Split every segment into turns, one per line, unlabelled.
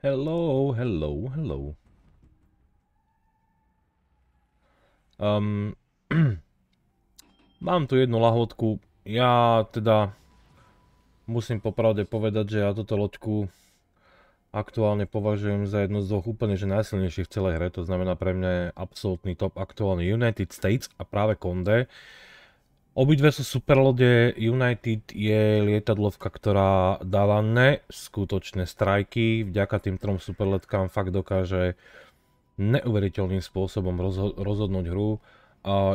Hello, hello, hello. Um, mám tu jednu lahodku. Ja teda musím popravde povedať, že ja toto loďku aktuálne považujem za jednu z dvoch úplne že najsilnejších v celej hre. To znamená pre mňa je absolútny top aktuálny United States a práve konde. Obidve sú superlode. United je lietadlovka, ktorá dáva neskutočné strajky. Vďaka tým trom superletkám fakt dokáže neuveriteľným spôsobom rozhodnúť hru.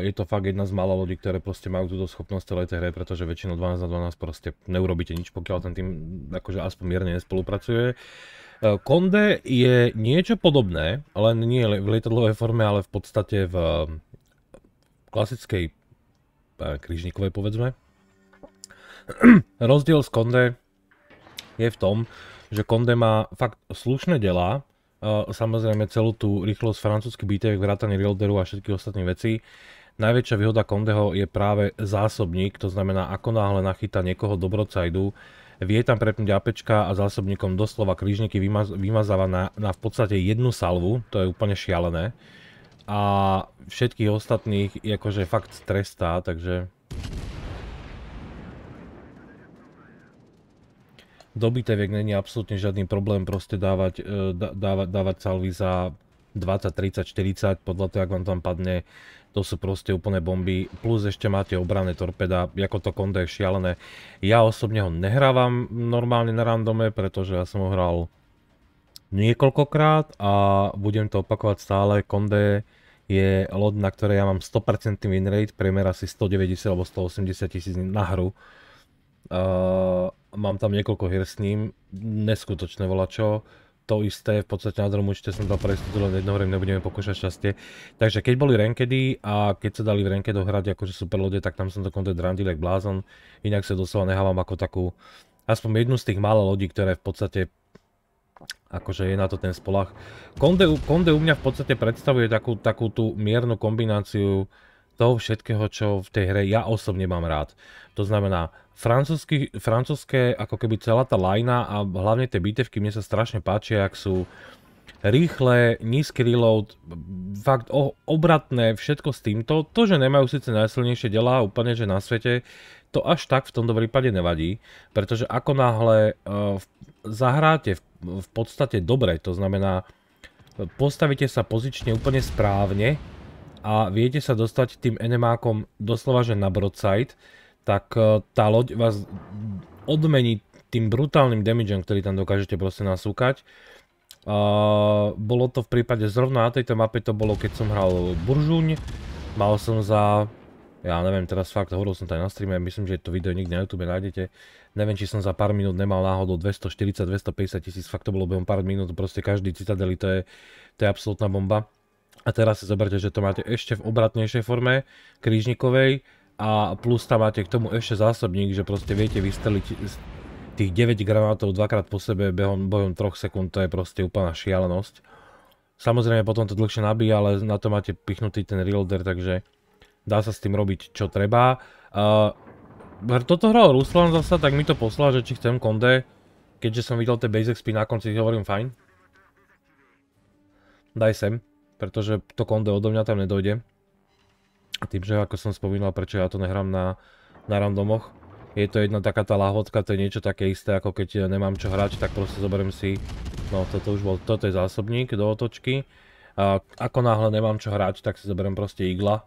je to fakt jedna z malá lodí, ktoré proste majú túto schopnosť celej tej hre, pretože väčšinou 12 na 12 proste neurobíte nič, pokiaľ ten tým akože aspoň mierne nespolupracuje. E, Konde je niečo podobné, len nie v lietadlovej forme, ale v podstate v e, klasickej Križníkovej povedzme. Rozdiel z Konde je v tom, že Konde má fakt slušné delá, samozrejme celú tú rýchlosť francúzsky bitevek, vrátanie realderu a všetky ostatné veci. Najväčšia výhoda Kondeho je práve zásobník, to znamená, ako náhle nachyta niekoho dobrocajdu, vie tam prepnúť apečka a zásobníkom doslova križníky vymazáva na, na v podstate jednu salvu, to je úplne šialené a všetkých ostatných akože fakt trestá, takže... Dobité viek není absolútne žiadny problém proste dávať, e, dávať, dávať salvy za 20, 30, 40, podľa toho, ak vám tam padne. To sú proste úplné bomby, plus ešte máte obrané torpeda, ako to konto je šialené. Ja osobne ho nehrávam normálne na randome, pretože ja som ho hral niekoľkokrát a budem to opakovať stále. Konde je loď, na ktorej ja mám 100% winrate, priemer asi 190 alebo 180 tisíc na hru. Uh, mám tam niekoľko hier s ním, neskutočné volačo. To isté, v podstate na druhom určite som dal prejsť, len jedno hrem, nebudeme pokúšať šťastie. Takže keď boli rankedy a keď sa dali v ranke hrať akože super lode, tak tam som to kontent randil jak blázon. Inak sa doslova nehávam ako takú, aspoň jednu z tých malých lodí, ktoré v podstate akože je na to ten spolach. Konde, Konde u mňa v podstate predstavuje takú, takú tú miernu kombináciu toho všetkého, čo v tej hre ja osobne mám rád. To znamená, francúzsky, francúzske, ako keby celá tá lajna a hlavne tie bitevky mne sa strašne páčia, ak sú rýchle, nízky reload, fakt o, obratné, všetko s týmto. To, že nemajú síce najsilnejšie delá úplne, že na svete, to až tak v tomto prípade nevadí, pretože ako náhle uh, zahráte v v podstate dobre. To znamená, postavíte sa pozične úplne správne a viete sa dostať tým enemákom doslova že na broadside, tak e, tá loď vás odmení tým brutálnym damageom, ktorý tam dokážete proste nasúkať. bolo to v prípade zrovna na tejto mape to bolo keď som hral Buržuň, mal som za ja neviem, teraz fakt, hovoril som to aj na streame, myslím, že to video niekde na YouTube nájdete. Neviem, či som za pár minút nemal náhodou 240-250 tisíc, fakt to bolo behom pár minút, proste každý citadeli, to je, to je absolútna bomba. A teraz si zoberte, že to máte ešte v obratnejšej forme, krížnikovej, a plus tam máte k tomu ešte zásobník, že proste viete vystreliť tých 9 granátov dvakrát po sebe behom bojom 3 sekúnd, to je proste úplná šialenosť. Samozrejme potom to dlhšie nabíja, ale na to máte pichnutý ten reloader, takže dá sa s tým robiť čo treba. toto hral Ruslan zasa, tak mi to poslal, že či chcem Konde, keďže som videl tie basic spin na konci, hovorím fajn. Daj sem, pretože to Konde odo mňa tam nedojde. Tým, že ako som spomínal, prečo ja to nehrám na, randomoch. Je to jedna taká tá lahodka, to je niečo také isté, ako keď nemám čo hrať, tak proste zoberiem si... No, toto už bol, toto je zásobník do otočky. ako náhle nemám čo hrať, tak si zoberiem proste igla,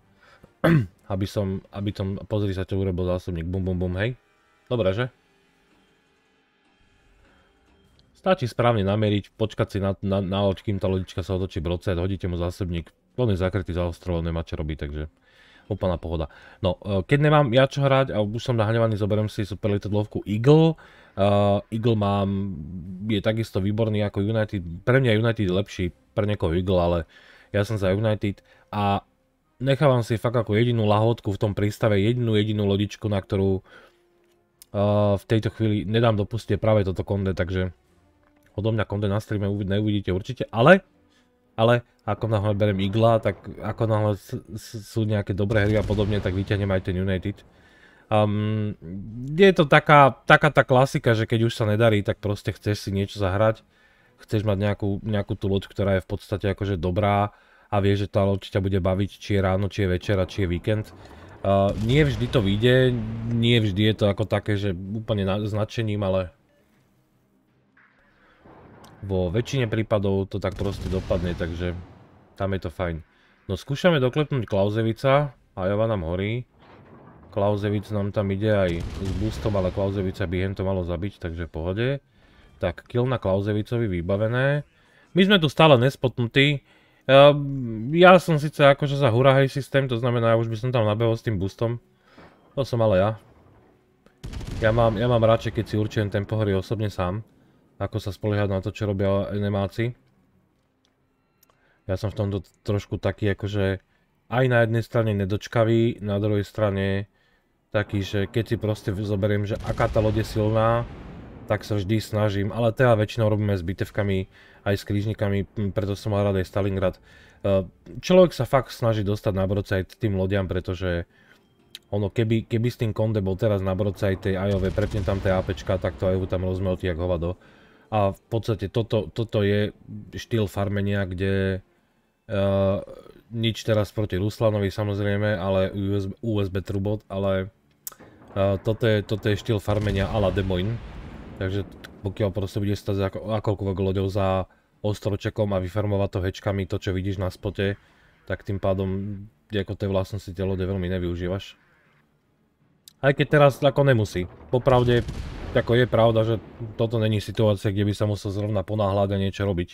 aby som, aby som, pozri sa, čo urobil zásobník, bum, bum, bum, hej. Dobre, že? Stačí správne nameriť, počkať si na, na, na loď, kým tá lodička sa otočí broce, hodíte mu zásobník, on je zakrytý za ostrovo, nemá čo robiť, takže úplná pohoda. No, e, keď nemám ja čo hrať a už som nahnevaný, zoberiem si super lovku Eagle. Uh, Eagle mám, je takisto výborný ako United. Pre mňa United je lepší, pre niekoho Eagle, ale ja som za United. A nechávam si fakt ako jedinú lahodku v tom prístave, jedinú jedinú lodičku, na ktorú eh, v tejto chvíli nedám dopustie práve toto konde, takže odo mňa konde na streame neuvidíte určite, ale ale ako náhle beriem igla, tak ako náhle sú nejaké dobré hry a podobne, tak vyťahnem aj ten United. je to taká, taká tá klasika, že keď už sa nedarí, tak proste chceš si niečo zahrať, chceš mať nejakú, nejakú tú loď, ktorá je v podstate akože dobrá, a vieš, že tá loď ťa bude baviť, či je ráno, či je večera, či je víkend. Uh, nie vždy to vyjde, nie vždy je to ako také, že úplne značením, ale vo väčšine prípadov to tak proste dopadne, takže tam je to fajn. No skúšame doklepnúť Klauzevica, Java nám horí. Klauzevic nám tam ide aj s boostom, ale Klauzevica by hen to malo zabiť, takže v pohode. Tak, kill na Klauzevicovi vybavené. My sme tu stále nespotnutí, ja som síce akože za hurahej systém, to znamená, ja už by som tam nabehol s tým boostom. To som ale ja. Ja mám, ja mám radšej, keď si určujem tempo hry osobne sám, ako sa spoliehať na to, čo robia animáci. Ja som v tomto trošku taký akože aj na jednej strane nedočkavý, na druhej strane taký, že keď si proste zoberiem, že aká tá loď je silná, tak sa vždy snažím, ale teda väčšinou robíme s bitevkami aj s krížnikami, preto som mal rád aj Stalingrad. E, človek sa fakt snaží dostať na broce aj tým lodiam, pretože ono, keby, keby s tým konde bol teraz na broce aj tej IOV, prepne tam tie APčka, tak to aj tam rozmelti jak hovado. A v podstate toto, toto je štýl farmenia, kde uh, nič teraz proti Ruslanovi samozrejme, ale USB, USB trubot, ale uh, toto, je, toto je štýl farmenia a la Des Moines Takže pokiaľ proste bude stať ako, akoľkoľvek loďou za ostročekom a vyfarmovať to hečkami, to čo vidíš na spote, tak tým pádom ako tej vlastnosti tie loďe veľmi nevyužívaš. Aj keď teraz ako nemusí. Popravde, ako je pravda, že toto není situácia, kde by sa musel zrovna ponáhľať a niečo robiť.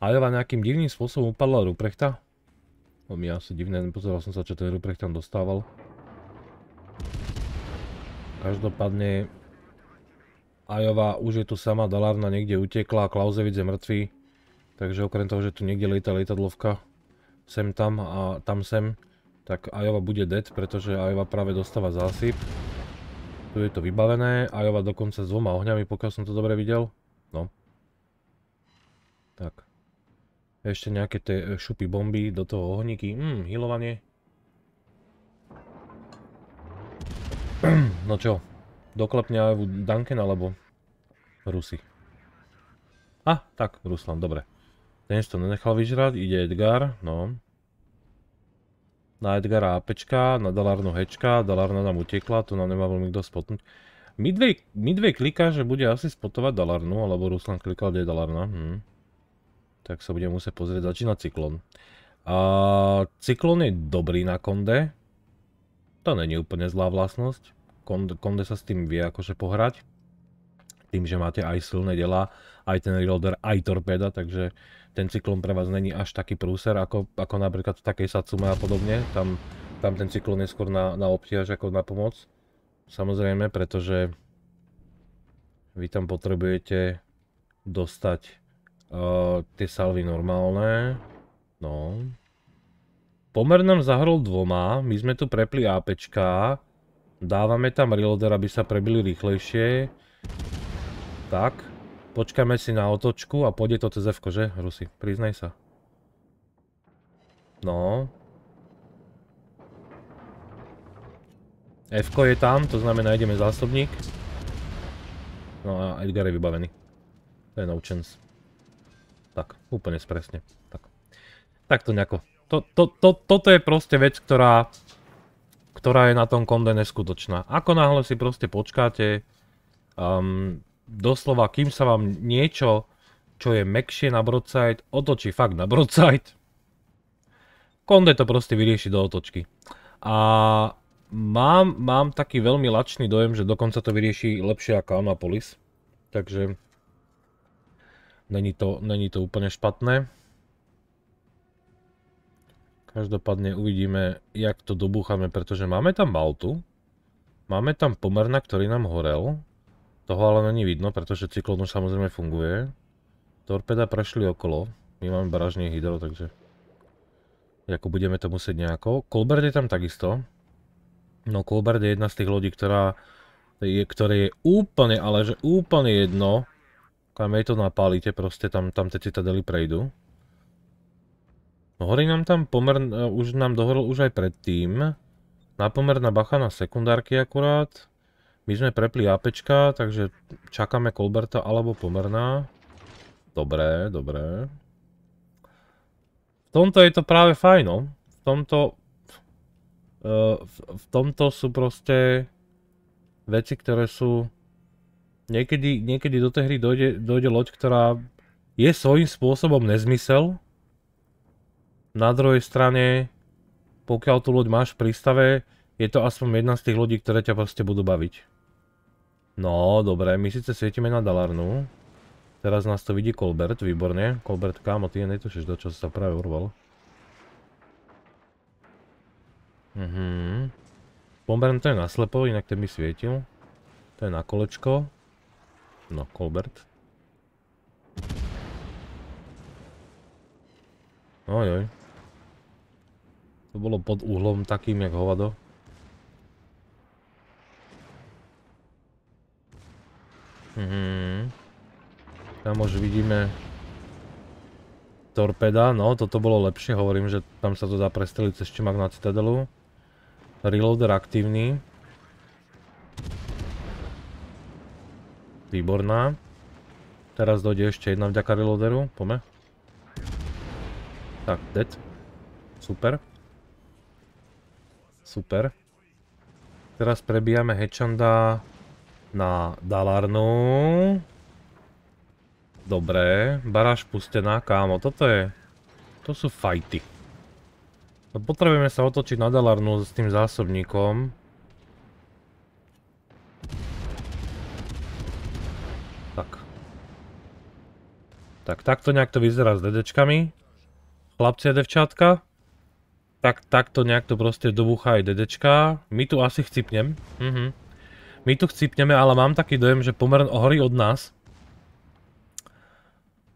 Ajova nejakým divným spôsobom upadla Ruprechta? To mi asi divné, nepozeral som sa, čo ten Ruprecht tam dostával. Každopádne Ajová už je tu sama, Dalarna niekde utekla, Klauzevic je mŕtvý. Takže okrem toho, že tu niekde lieta lietadlovka sem tam a tam sem, tak Ajova bude dead, pretože Ajova práve dostáva zásyp. Tu je to vybavené, Ajova dokonca s dvoma ohňami, pokiaľ som to dobre videl. No. Tak. Ešte nejaké tie eh, šupy bomby do toho ohníky. Hmm, healovanie. No čo, doklepne Evu Duncan alebo Rusy? A, ah, tak, Ruslan, dobre. Ten to nenechal vyžrať, ide Edgar, no. Na Edgara APčka, na Dalárnu hčka, dalarna nám utekla, tu nám nemá veľmi kto spotnúť. Midway, Midway kliká, že bude asi spotovať Dalarnu, alebo Ruslan klikal, kde je Dalarna. Hm. Tak sa budem musieť pozrieť, začína cyklon. cyklon je dobrý na konde, to není úplne zlá vlastnosť. Konde sa s tým vie akože pohrať. Tým, že máte aj silné dela, aj ten reloader, aj torpéda, takže ten cyklon pre vás není až taký prúser, ako, ako napríklad v takej Satsume a podobne. Tam, tam ten cyklon je skôr na, na obtiaž ako na pomoc. Samozrejme, pretože vy tam potrebujete dostať uh, tie salvy normálne. No, Pomer nám zahrol dvoma, my sme tu prepli APčka. Dávame tam reloader, aby sa prebili rýchlejšie. Tak. Počkáme si na otočku a pôjde to cez F, že, Rusi? Priznaj sa. No. F je tam, to znamená, ideme zásobník. No a Edgar je vybavený. To je no chance. Tak, úplne presne. Tak. to. nejako to, to, to, toto je proste vec, ktorá, ktorá je na tom konde neskutočná. Ako náhle si proste počkáte, um, doslova, kým sa vám niečo, čo je mekšie na broadside, otočí fakt na broadside, konde to proste vyrieši do otočky. A mám, mám taký veľmi lačný dojem, že dokonca to vyrieši lepšie ako Anapolis. Takže není to, není to úplne špatné. Každopádne uvidíme, jak to dobúchame, pretože máme tam Maltu. Máme tam pomer, na ktorý nám horel. Toho ale není vidno, pretože cyklon už samozrejme funguje. Torpeda prešli okolo. My máme bražný hydro, takže... Jako budeme to musieť nejako. Colbert je tam takisto. No Colbert je jedna z tých lodí, ktorá... Je, ktoré je úplne, ale že úplne jedno, kam je to napálite, proste tam, tam tie citadely prejdú. No, hory nám tam pomer, e, už nám dohorol už aj predtým. Na pomer na bacha na sekundárky akurát. My sme prepli APčka, takže čakáme Colberta alebo pomerná. Dobré, dobré. V tomto je to práve fajno. No. V tomto... E, v, tomto sú proste veci, ktoré sú... Niekedy, niekedy do tej hry dojde, dojde loď, ktorá je svojím spôsobom nezmysel, na druhej strane, pokiaľ tú loď máš v prístave, je to aspoň jedna z tých lodí, ktoré ťa proste budú baviť. No, dobre, my síce svietime na Dalarnu. Teraz nás to vidí Colbert, výborne. Colbert, kámo, ty netušíš, do čo sa práve urval. Mhm. Bombern to je naslepo, inak ten by svietil. To je na kolečko. No, Colbert. Ojoj. To bolo pod uhlom takým, jak hovado. Mhm. Tam už vidíme torpeda, no toto bolo lepšie, hovorím, že tam sa to dá prestreliť cez čemak na citadelu. Reloader aktívny. Výborná. Teraz dojde ešte jedna vďaka reloaderu, pome. Tak, dead. Super. Super. Teraz prebijame Hečanda na Dalarnu. Dobre, baráž pustená, kámo, toto je... To sú fajty. No potrebujeme sa otočiť na Dalarnu s tým zásobníkom. Tak. Tak, takto nejak to vyzerá s dedečkami. Chlapci a devčatka. Tak, takto nejak to proste dobúcha aj dedečka. My tu asi chcipnem. Mhm. My tu chcipneme, ale mám taký dojem, že pomer hory od nás.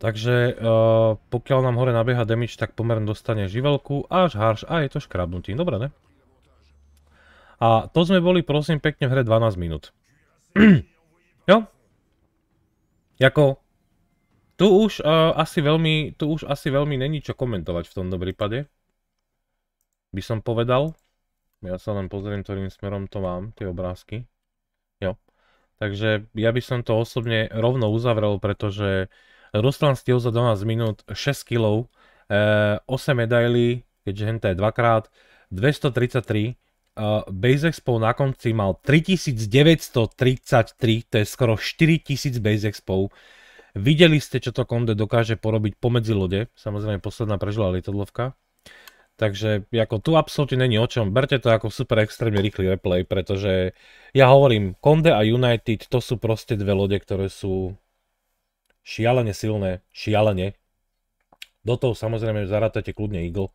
Takže uh, pokiaľ nám hore nabieha damage, tak pomerne dostane živelku, až harš a je to škrabnutý. Dobre, ne? A to sme boli prosím pekne v hre 12 minút. jo? Jako, tu už uh, asi veľmi, tu už asi veľmi není čo komentovať v tomto prípade by som povedal. Ja sa len pozriem, ktorým smerom to mám, tie obrázky. Jo. Takže ja by som to osobne rovno uzavrel, pretože Ruslan stiel za 12 minút 6 kg, 8 medailí, keďže henta je dvakrát, 233, uh, e, Base Expo na konci mal 3933, to je skoro 4000 Base Expo. Videli ste, čo to Konde dokáže porobiť pomedzi lode, samozrejme posledná prežila lietadlovka. Takže ako tu absolútne není o čom. Berte to ako super extrémne rýchly replay, pretože ja hovorím, Konde a United to sú proste dve lode, ktoré sú šialene silné, šialene. Do toho samozrejme zarátate kľudne Eagle.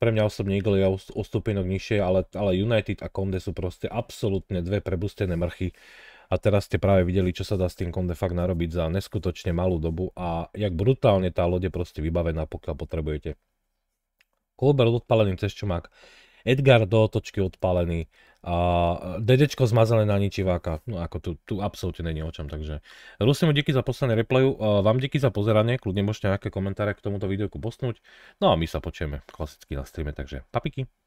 Pre mňa osobne Eagle je o stupienok nižšie, ale, ale United a Conde sú proste absolútne dve prebustené mrchy. A teraz ste práve videli, čo sa dá s tým Konde fakt narobiť za neskutočne malú dobu a jak brutálne tá lode proste vybavená, pokiaľ potrebujete. Kolbert odpálený cez čumák. Edgar do otočky odpálený. A e, dedečko zmazané na ničiváka. No ako tu, tu absolútne není o čom, takže. mu díky za posledné replayu, e, vám díky za pozeranie, kľudne môžete nejaké komentáre k tomuto videu posnúť, No a my sa počujeme klasicky na streame, takže papiky.